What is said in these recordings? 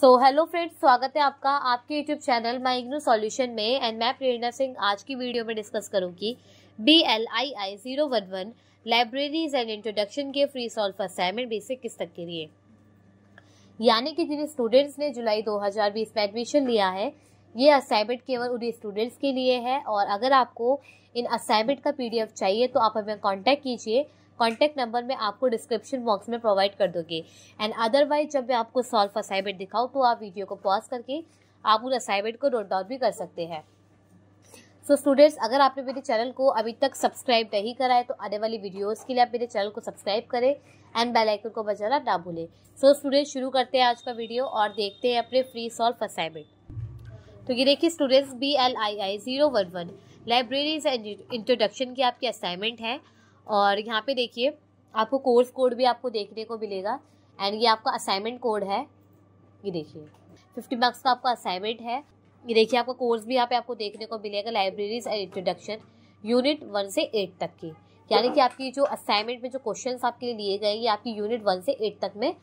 So hello friends स्वागत है आपका आपके YouTube channel my IGNOU solution में एंड मैं प्रेरणा सिंह आज की वीडियो में डिस्कस करूंगी B L I I zero one one libraries and introduction के फ्री सॉल्व असाइनमेंट बेसिक किस तक के लिए यानी कि जिन स्टूडेंट्स ने जुलाई 2020 में एडमिशन लिया है ये असाइनमेंट केवल उन्हीं स्टूडेंट्स के लिए है और अगर आपको इन असाइनमेंट का पी चाहिए तो आप हमें कॉन्टैक्ट कीजिए कॉन्टैक्ट नंबर मैं आपको डिस्क्रिप्शन बॉक्स में प्रोवाइड कर दोगे एंड अदरवाइज जब मैं आपको सॉल्व असाइनमेंट दिखाऊँ तो आप वीडियो को पॉज करके आप उन असाइनमेंट को नोट डाउन भी कर सकते हैं सो so स्टूडेंट्स अगर आपने मेरे चैनल को अभी तक सब्सक्राइब नहीं करा है तो आने वाली वीडियोस के लिए आप मेरे चैनल को सब्सक्राइब करें एंड बेल आइकन को बजाना ना भूलें सो so स्टूडेंट्स शुरू करते हैं आज का वीडियो और देखते हैं अपने फ्री सॉल्व असाइनमेंट तो ये देखिए students B L I I zero one one libraries and introduction की आपकी असाइनमेंट है और यहाँ पे देखिए आपको कोर्स कोड भी आपको देखने को मिलेगा एंड ये आपका असाइनमेंट कोड है ये देखिए फिफ्टी मार्क्स का आपका असाइनमेंट है ये देखिए आपका कोर्स भी यहाँ पे आपको देखने को मिलेगा libraries and introduction unit one से एट तक की यानी कि आपकी जो असाइनमेंट में जो क्वेश्चंस आपके लिए लिए गए ये आपकी यूनिट वन से एट तक में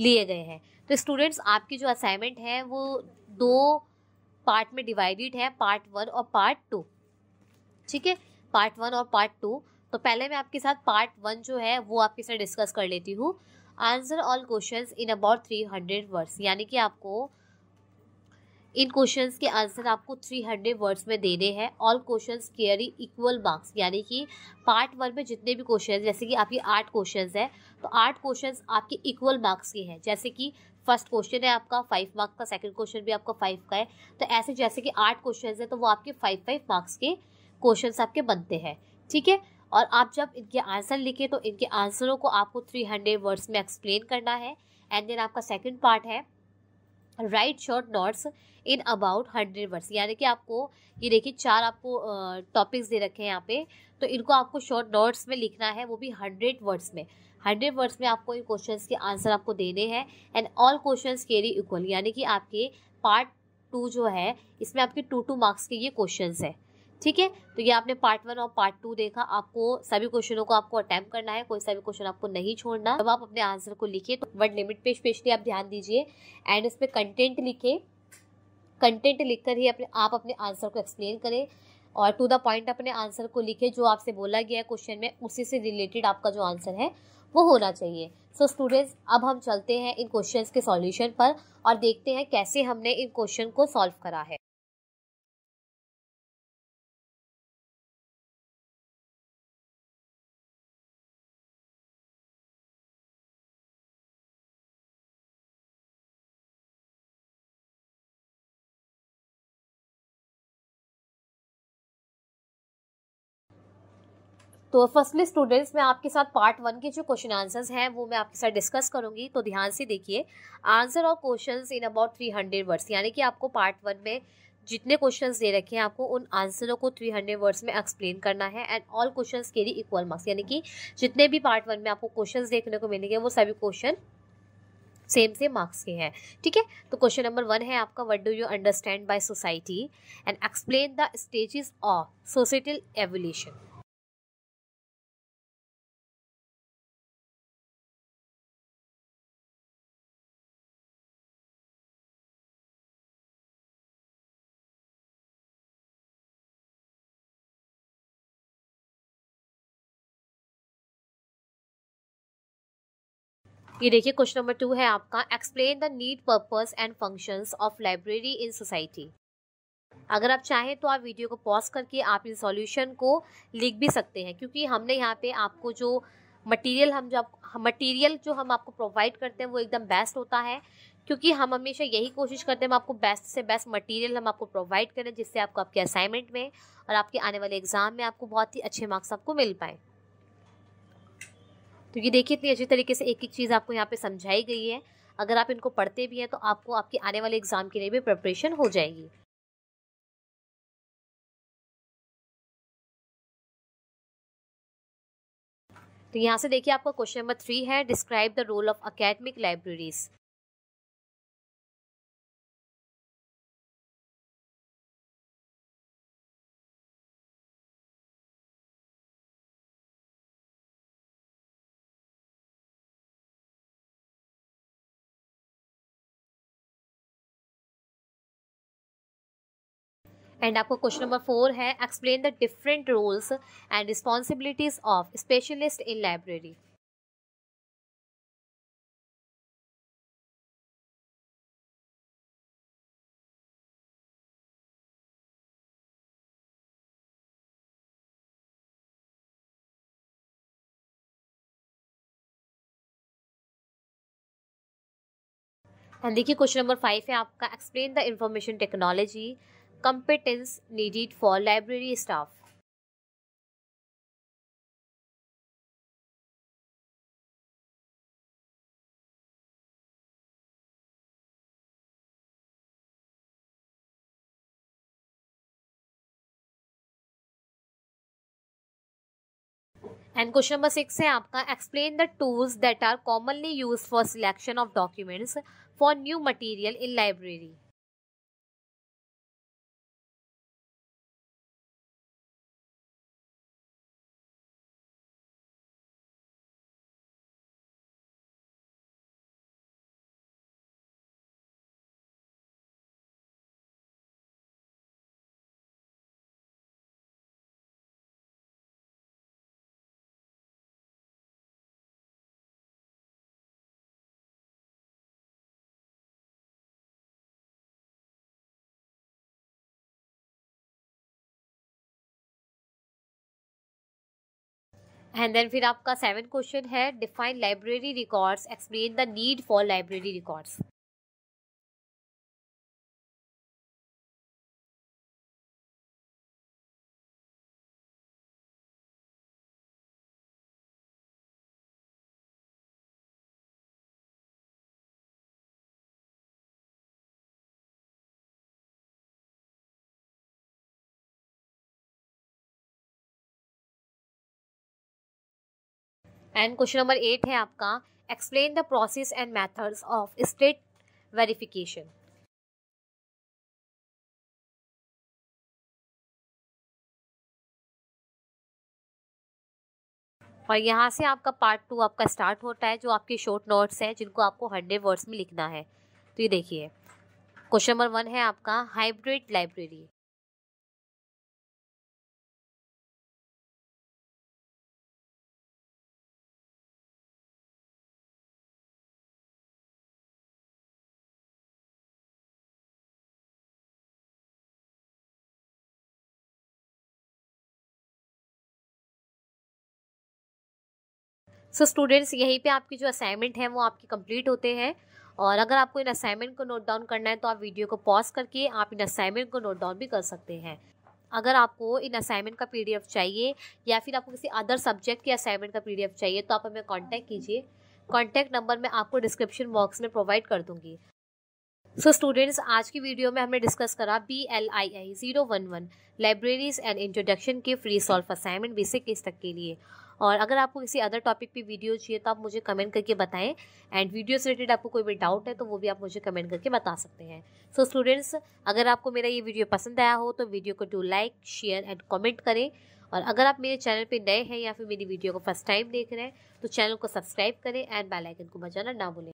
लिए गए हैं तो स्टूडेंट्स आपकी जो असाइनमेंट है वो दो पार्ट में डिवाइडेड है पार्ट वन और पार्ट टू ठीक है पार्ट वन और पार्ट टू तो पहले मैं आपके साथ पार्ट वन जो है वो आपके साथ डिस्कस कर लेती हूँ answer all question in about three hundred words यानी कि आपको इन क्वेश्चन के आंसर आपको थ्री हंड्रेड वर्ड्स में देने हैं all question carrying equal marks यानी कि पार्ट वन में जितने भी क्वेश्चन जैसे कि आपकी आठ क्वेश्चन है तो आठ क्वेश्चन आपके इक्वल मार्क्स के हैं जैसे कि फर्स्ट क्वेश्चन है आपका फाइव मार्क्स का सेकंड क्वेश्चन भी आपका फाइव का है तो ऐसे जैसे कि आठ क्वेश्चन है तो वो आपके फाइव फाइव मार्क्स के क्वेश्चन आपके बनते हैं ठीक है और आप जब इनके आंसर लिखें तो इनके आंसरों को आपको थ्री हंड्रेड वर्ड्स में एक्सप्लेन करना है एंड देन आपका सेकेंड पार्ट है write short notes in about hundred words यानी कि आपको ये देखिए चार आपको टॉपिक्स दे रखे हैं यहाँ पे तो इनको आपको शॉर्ट नोट्स में लिखना है वो भी हंड्रेड वर्ड्स में हंड्रेड वर्ड्स में आपको इन क्वेश्चन के आंसर आपको देने हैं and all question carry equal यानी कि आपके पार्ट टू जो है इसमें आपके टू टू मार्क्स के ये क्वेश्चन है ठीक है तो ये आपने पार्ट वन और पार्ट टू देखा आपको सभी क्वेश्चनों को आपको अटैम्प करना है कोई सभी क्वेश्चन आपको नहीं छोड़ना जब आप अपने आंसर को लिखिए तो वर्ड लिमिट पे स्पेशली आप ध्यान दीजिए एंड इसमें कंटेंट लिखें कंटेंट लिखकर ही अपने आप अपने आंसर को एक्सप्लेन करें और टू द पॉइंट अपने आंसर को लिखे जो आपसे बोला गया है क्वेश्चन में उसी से रिलेटेड आपका जो आंसर है वो होना चाहिए सो so, स्टूडेंट्स अब हम चलते हैं इन क्वेश्चंस के सॉल्यूशन पर और देखते हैं कैसे हमने इन क्वेश्चन को सॉल्व करा है तो फर्स्टली स्टूडेंट्स मैं आपके साथ पार्ट वन के जो क्वेश्चन आंसर्स हैं वो मैं आपके साथ डिस्कस करूंगी तो ध्यान से देखिए answer of questions in about three hundred words यानी कि आपको पार्ट वन में जितने क्वेश्चंस दे रखे हैं आपको उन आंसरों को थ्री हंड्रेड वर्ड्स में एक्सप्लेन करना है एंड ऑल क्वेश्चन के लिए इक्वल मार्क्स यानी कि जितने भी पार्ट वन में आपको क्वेश्चन देखने को मिलेंगे वो सभी क्वेश्चन सेम सेम मार्क्स के हैं ठीक है तो क्वेश्चन नंबर वन है आपका what do you understand by society and explain the stages of societal evolution ये देखिए क्वेश्चन नंबर टू है आपका explain the need purpose and functions of library in society अगर आप चाहें तो आप वीडियो को पॉज करके आप इन सॉल्यूशन को लिख भी सकते हैं क्योंकि हमने यहाँ पे आपको जो मटेरियल हम जो आप मटेरियल जो हम आपको प्रोवाइड करते हैं वो एकदम बेस्ट होता है क्योंकि हम हमेशा यही कोशिश करते हैं हम आपको बेस्ट से बेस्ट मटेरियल हम आपको प्रोवाइड करें जिससे आपको आपके असाइनमेंट में और आपके आने वाले एग्ज़ाम में आपको बहुत ही अच्छे मार्क्स आपको मिल पाएँ तो ये देखिए इतनी अच्छी तरीके से एक एक चीज़ आपको यहाँ पे समझाई गई है अगर आप इनको पढ़ते भी हैं तो आपको आपके आने वाले एग्ज़ाम के लिए भी प्रिपरेशन हो जाएगी तो यहाँ से देखिए आपका क्वेश्चन नंबर थ्री है describe the role of academic libraries and आपको क्वेश्चन नंबर फोर है explain the different roles and responsibilities of specialist in library and देखिए क्वेश्चन नंबर फाइव है आपका explain the information technology competence needed for library staff. And question number six है आपका explain the tools that are commonly use for selection of documents for new material in library and then फिर आपका seven question है define library records explain the need for library records and question number eight है आपका explain the process and methods of state verification और यहाँ से आपका part two आपका स्टार्ट होता है जो आपके शॉर्ट नोट्स हैं जिनको आपको हंड्रेड वर्ड्स में लिखना है तो ये देखिए क्वेश्चन नंबर वन है आपका हाइब्रिड लाइब्रेरी सो स्टूडेंट्स यहीं पे आपकी जो असाइनमेंट है वो आपके कंप्लीट होते हैं और अगर आपको इन असाइनमेंट को नोट डाउन करना है तो आप वीडियो को पॉज करके आप इन असाइनमेंट को नोट डाउन भी कर सकते हैं अगर आपको इन असाइनमेंट का पी चाहिए या फिर आपको किसी अदर सब्जेक्ट के असाइनमेंट का पी चाहिए तो आप हमें कॉन्टैक्ट कीजिए कॉन्टैक्ट नंबर मैं आपको डिस्क्रिप्शन बॉक्स में प्रोवाइड कर दूंगी सो so स्टूडेंट्स आज की वीडियो में हमने डिस्कस करा B L I I zero one one libraries and introduction के फ्री सॉल्व असाइनमेंट बेसिक इस तक के लिए और अगर आपको किसी अदर टॉपिक पे वीडियो चाहिए तो आप मुझे कमेंट करके बताएं एंड वीडियो से रिलेटेड आपको कोई भी डाउट है तो वो भी आप मुझे कमेंट करके बता सकते हैं सो so, स्टूडेंट्स अगर आपको मेरा ये वीडियो पसंद आया हो तो वीडियो को do like share and comment करें और अगर आप मेरे चैनल पर नए हैं या फिर मेरी वीडियो को फर्स्ट टाइम देख रहे हैं तो चैनल को सब्सक्राइब करें एंड बेलाइकन को बजाना ना भूलें